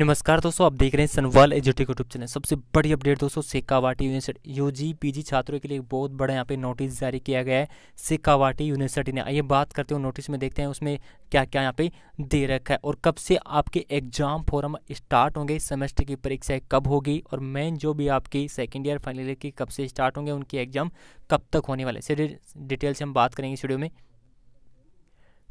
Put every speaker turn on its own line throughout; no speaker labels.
नमस्कार दोस्तों आप देख रहे हैं सनवाल एजुटी यूट्यूब चैनल सबसे बड़ी अपडेट दोस्तों सिक्कावाटी यूनिवर्सिटी यू पी जी छात्रों के लिए एक बहुत बड़ा यहाँ पे नोटिस जारी किया गया है सिक्कावाटी यूनिवर्सिटी ने आइए बात करते हैं नोटिस में देखते हैं उसमें क्या क्या यहाँ पे दे रखा है और कब से आपके एग्जाम फॉरम स्टार्ट होंगे सेमेस्टर की परीक्षाएँ कब होगी और मेन जो भी आपकी सेकेंड ईयर फाइनल ईयर की कब से स्टार्ट होंगे उनके एग्जाम कब तक होने वाले सर डिटेल से हम बात करेंगे इस वीडियो में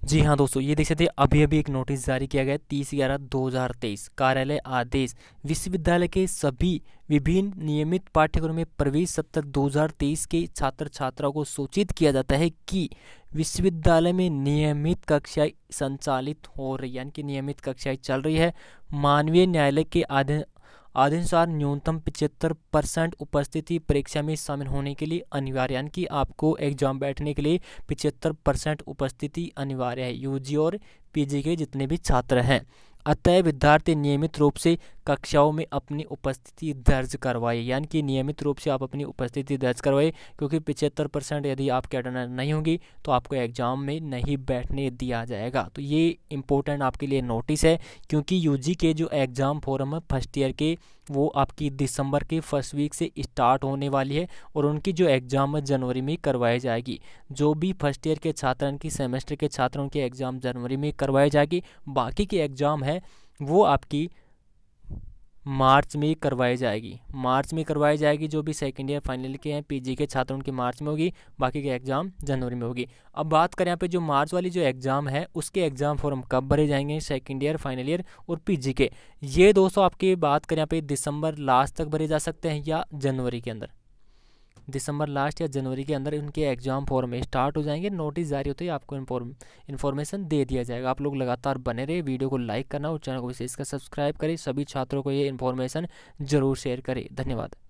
जी हाँ दोस्तों ये देख सकते हैं अभी अभी एक नोटिस जारी किया गया तीस ग्यारह दो हजार तेईस कार्यालय आदेश विश्वविद्यालय के सभी विभिन्न नियमित पाठ्यक्रम में प्रवेश सत्र 2023 के छात्र छात्राओं को सूचित किया जाता है कि विश्वविद्यालय में नियमित कक्षाएं संचालित हो रही है यानी कि नियमित कक्षाएं चल रही है मानवीय न्यायालय के आदि अनुसार न्यूनतम पचहत्तर परसेंट उपस्थिति परीक्षा में शामिल होने के लिए अनिवार्य यानी कि आपको एग्जाम बैठने के लिए पचहत्तर परसेंट उपस्थिति अनिवार्य है यूजी और पीजी के जितने भी छात्र हैं अतः विद्यार्थी नियमित रूप से कक्षाओं में अपनी उपस्थिति दर्ज करवाइए यानी कि नियमित रूप से आप अपनी उपस्थिति दर्ज करवाइए क्योंकि पिछहत्तर परसेंट यदि आपके अटेंडेंस नहीं होंगी तो आपको एग्ज़ाम में नहीं बैठने दिया जाएगा तो ये इंपॉर्टेंट आपके लिए नोटिस है क्योंकि यू के जो एग्ज़ाम फॉरम है फर्स्ट ईयर के वो आपकी दिसंबर के फर्स्ट वीक से स्टार्ट होने वाली है और उनकी जो एग्ज़ाम है जनवरी में करवाई जाएगी जो भी फर्स्ट ईयर के छात्र की सेमेस्टर के छात्रों के एग्ज़ाम जनवरी में करवाई जाएगी बाकी के एग्ज़ाम है वो आपकी मार्च में ही करवाई जाएगी मार्च में करवाई जाएगी जो भी सेकेंड ईयर फाइनल के हैं पीजी के छात्र उनकी मार्च में होगी बाकी के एग्ज़ाम जनवरी में होगी अब बात करें यहाँ पे जो मार्च वाली जो एग्ज़ाम है उसके एग्ज़ाम फॉर्म कब भरे जाएंगे सेकेंड ईयर फाइनल ईयर और पीजी के ये दोस्तों आपकी बात करें यहाँ पे दिसंबर लास्ट तक भरे जा सकते हैं या जनवरी के अंदर दिसंबर लास्ट या जनवरी के अंदर उनके एग्ज़ाम फॉर्म स्टार्ट हो जाएंगे नोटिस जारी होते ही आपको इन्फॉर्मेशन दे दिया जाएगा आप लोग लगातार बने रहे वीडियो को लाइक करना और चैनल को विशेषकर सब्सक्राइब करें सभी छात्रों को ये इन्फॉर्मेशन जरूर शेयर करें धन्यवाद